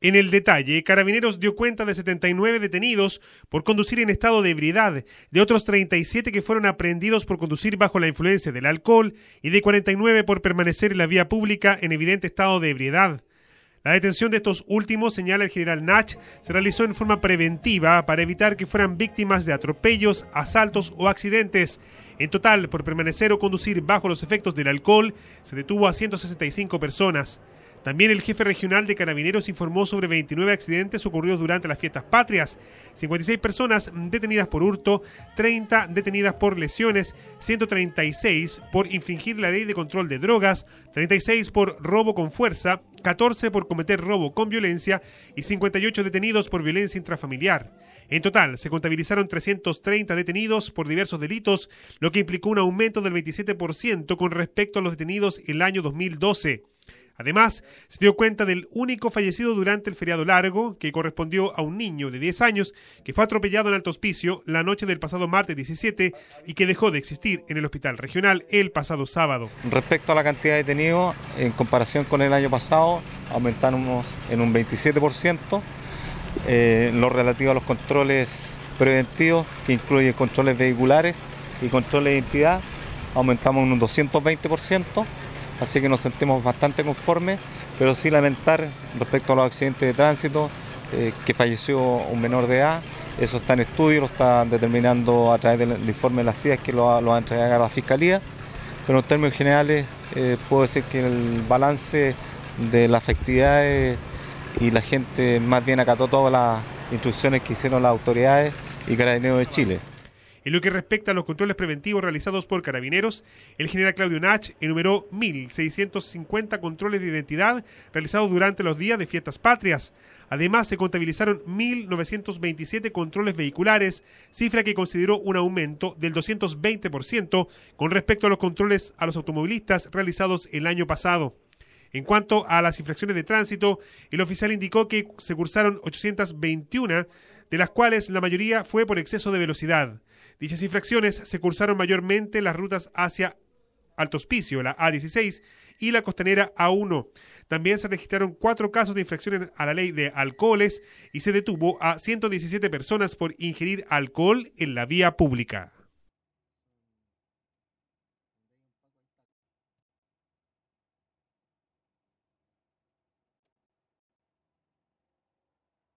En el detalle, Carabineros dio cuenta de 79 detenidos por conducir en estado de ebriedad, de otros 37 que fueron aprehendidos por conducir bajo la influencia del alcohol y de 49 por permanecer en la vía pública en evidente estado de ebriedad. La detención de estos últimos, señala el general Nach, se realizó en forma preventiva para evitar que fueran víctimas de atropellos, asaltos o accidentes. En total, por permanecer o conducir bajo los efectos del alcohol, se detuvo a 165 personas. También el jefe regional de Carabineros informó sobre 29 accidentes ocurridos durante las fiestas patrias, 56 personas detenidas por hurto, 30 detenidas por lesiones, 136 por infringir la ley de control de drogas, 36 por robo con fuerza, 14 por cometer robo con violencia y 58 detenidos por violencia intrafamiliar. En total, se contabilizaron 330 detenidos por diversos delitos, lo que implicó un aumento del 27% con respecto a los detenidos el año 2012. Además, se dio cuenta del único fallecido durante el feriado largo, que correspondió a un niño de 10 años que fue atropellado en Alto Hospicio la noche del pasado martes 17 y que dejó de existir en el hospital regional el pasado sábado. Respecto a la cantidad de detenidos, en comparación con el año pasado, aumentamos en un 27%. Eh, lo relativo a los controles preventivos, que incluye controles vehiculares y controles de identidad, aumentamos en un 220% así que nos sentimos bastante conformes, pero sí lamentar respecto a los accidentes de tránsito, eh, que falleció un menor de edad, eso está en estudio, lo está determinando a través del, informe de la CIA que lo, lo va a entregar a la Fiscalía, pero en términos generales eh, puedo decir que el balance de las actividades y la gente más bien acató todas las instrucciones que hicieron las autoridades y Carabineros de Chile. En lo que respecta a los controles preventivos realizados por carabineros, el general Claudio Nach enumeró 1.650 controles de identidad realizados durante los días de fiestas patrias. Además, se contabilizaron 1.927 controles vehiculares, cifra que consideró un aumento del 220% con respecto a los controles a los automovilistas realizados el año pasado. En cuanto a las infracciones de tránsito, el oficial indicó que se cursaron 821, de las cuales la mayoría fue por exceso de velocidad. Dichas infracciones se cursaron mayormente las rutas hacia Alto Hospicio, la A16, y la costanera A1. También se registraron cuatro casos de infracciones a la ley de alcoholes y se detuvo a 117 personas por ingerir alcohol en la vía pública.